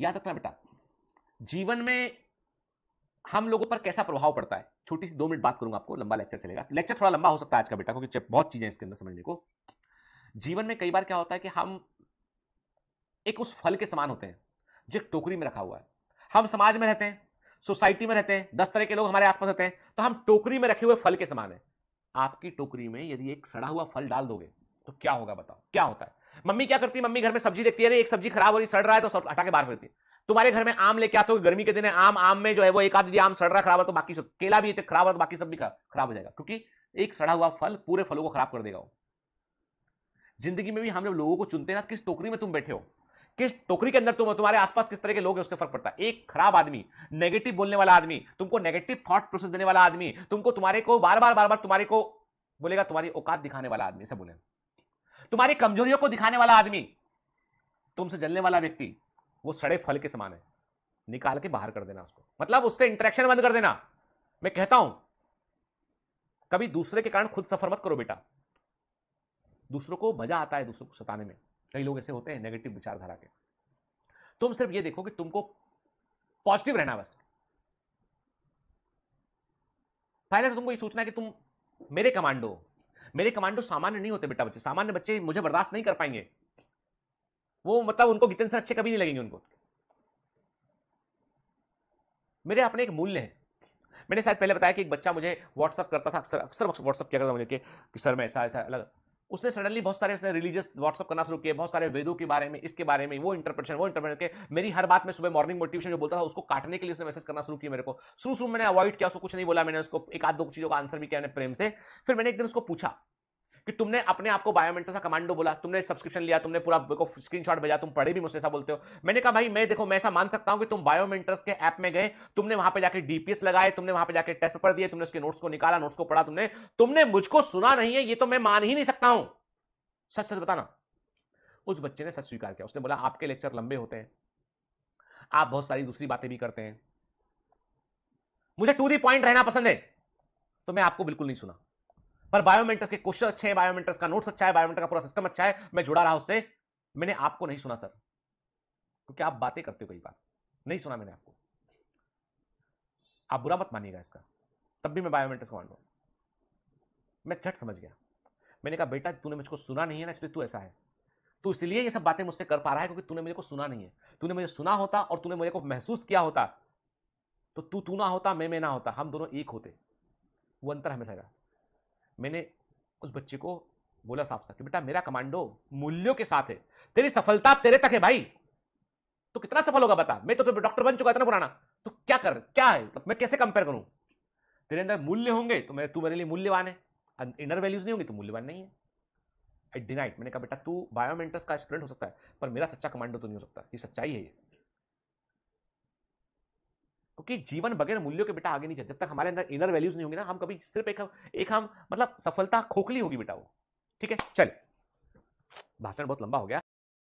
याद रखना बेटा जीवन में हम लोगों पर कैसा प्रभाव पड़ता है छोटी सी दो मिनट बात करूंगा आपको लंबा लेक्चर चलेगा लेक्चर थोड़ा लंबा हो सकता है आज का बेटा क्योंकि बहुत चीजें इसके अंदर समझने को जीवन में कई बार क्या होता है कि हम एक उस फल के समान होते हैं जो एक टोकरी में रखा हुआ है हम समाज में रहते हैं सोसाइटी में रहते हैं दस तरह के लोग हमारे आसपास रहते हैं तो हम टोकरी में रखे हुए फल के समान है आपकी टोकरी में यदि एक सड़ा हुआ फल डाल दोगे तो क्या होगा बताओ क्या होता है मम्मी क्या करती है मम्मी घर में सब्जी देखती है एक सब्जी खराब हो रही सड़ रहा है तो सब हटा के बाहर फेंकती है तुम्हारे घर में आम लेके आते हो गर्मी के दिन है आम आम में जो है वो एक आधी आम सड़ रहा खराब है तो बाकी सब केला भी तो खराब है तो बाकी सब भी खराब हो जाएगा क्योंकि एक सड़ा हुआ फल पूरे फलों को खराब कर देगा वो जिंदगी में भी हम जब लोगों को चुनते हैं ना किस टोकरी में तुम बैठे हो किस टोकरी के अंदर तुम तुम्हारे आसपास किस तरह के लोग हैं उससे फर्क पड़ता है एक खराब आदमी नेगेटिव बोलने वाला आदमी तुमको नेगेटिव थॉट प्रोसेस देने वाला आदमी तुमको तुम्हारे को बार बार बार बार तुम्हारे को बोलेगा तुम्हारी औकात दिखाने वाला आदमी से बोले तुम्हारी कमजोरियों को दिखाने वाला आदमी तुमसे जलने वाला व्यक्ति वो सड़े फल के समान है निकाल के बाहर कर देना उसको मतलब उससे इंटरेक्शन बंद कर देना मैं कहता हूं कभी दूसरे के कारण खुद सफर मत करो बेटा दूसरों को मजा आता है दूसरों को सताने में कई लोग ऐसे होते हैं नेगेटिव विचारधारा के तुम सिर्फ ये देखो कि तुमको पॉजिटिव रहना बस पहले तो तुमको ये सोचना कि तुम मेरे कमांडो मेरे कमांडो तो सामान्य नहीं होते बेटा बच्चे सामान्य बच्चे मुझे बर्दाश्त नहीं कर पाएंगे वो मतलब उनको गीतन सर अच्छे कभी नहीं लगेंगे उनको मेरे अपने एक मूल्य है मैंने शायद पहले बताया कि एक बच्चा मुझे व्हाट्सअप करता था अक्सर अक्सर व्हाट्सअप किया करता मुझे कि सर मैं ऐसा ऐसा अलग उसने सडनली बहुत सारे उसने रिलीजियस व्हाट्सअप करना शुरू किया बहुत सारे वेदों के बारे में इसके बारे में वो इंटरप्रेशन वो इंटरप्रेशन के मेरी हर बात में सुबह मॉर्निंग मोटिवेशन जो बोलता था उसको काटने के लिए उसने मैसेज करना शुरू किया मेरे को शुरू शुरू मैंने अवॉइड किया उसको कुछ नहीं बोला मैंने उसको एक आध दो चीज़ों का आंसर भी किया मैंने प्रेम से फिर मैंने एक दिन उसको पूछा कि तुमने अपने आप को बायोमेंटो सा कमांडो बोला तुमने सब्सक्रिप्शन लिया तुमने पूरा को स्क्रीनशॉट भेजा तुम पढ़े भी मुझसे ऐसा बोलते हो मैंने कहा भाई मैं देखो मैं ऐसा मान सकता हूं कि तुम बायोमेंटर्स के ऐप में गए तुमने वहां पर जाकर डीपीएस लगाए तुमने वहां पर जाकर टेस्ट पेपर दिए तुमने उसके नोट्स को निकाला नोट्स को पढ़ा तुमने तुमने मुझको सुना नहीं है ये तो मैं मान ही नहीं सकता हूं सच सच बताना उस बच्चे ने सच स्वीकार किया उसने बोला आपके लेक्चर लंबे होते हैं आप बहुत सारी दूसरी बातें भी करते हैं मुझे टू दी पॉइंट रहना पसंद है तो मैं आपको बिल्कुल नहीं सुना पर बायोमेंटर्स के क्वेश्चन अच्छे हैं बायोमेंटर्स का नोट्स अच्छा है बायोमेंटर का पूरा सिस्टम अच्छा है मैं जुड़ा रहा उससे मैंने आपको नहीं सुना सर क्योंकि आप बातें करते हो कई बार नहीं सुना मैंने आपको आप बुरा मत मानिएगा इसका तब भी मैं बायोमेट्रिक्स मान लूँ मैं झट समझ गया मैंने कहा बेटा तूने मुझको सुना नहीं है ना इसलिए तू ऐसा है तो इसलिए ये सब बातें मुझसे कर पा रहा है क्योंकि तूने मेरे को सुना नहीं है तूने मुझे सुना होता और तूने मेरे को महसूस किया होता तो तू तू ना होता मैं मैं ना होता हम दोनों एक होते वो अंतर हमेशा मैंने उस बच्चे को बोला साफ साफ कि बेटा मेरा कमांडो मूल्यों के साथ है तेरी सफलता तेरे तक है भाई तो कितना सफल होगा बता मैं तो, तो डॉक्टर बन चुका इतना पुराना तो क्या कर क्या है तो मैं कैसे कंपेयर करूं तेरे अंदर मूल्य होंगे तो मैं तू मेरे लिए मूल्यवान है इनर वैल्यूज नहीं होंगी तो मूल्यवान नहीं है आई डिनाइट मैंने कहा बेटा तू बायोमेंटस का स्टूडेंट हो सकता है पर मेरा सच्चा कमांडो तो नहीं हो सकता ये सच्चाई है ये क्योंकि जीवन बगैर मूल्यों के बेटा आगे नहीं चलते जब तक हमारे अंदर इनर वैल्यूज नहीं होंगे ना हम कभी सिर्फ एक एक हम मतलब सफलता खोखली होगी बेटा वो ठीक है चलिए भाषण बहुत लंबा हो गया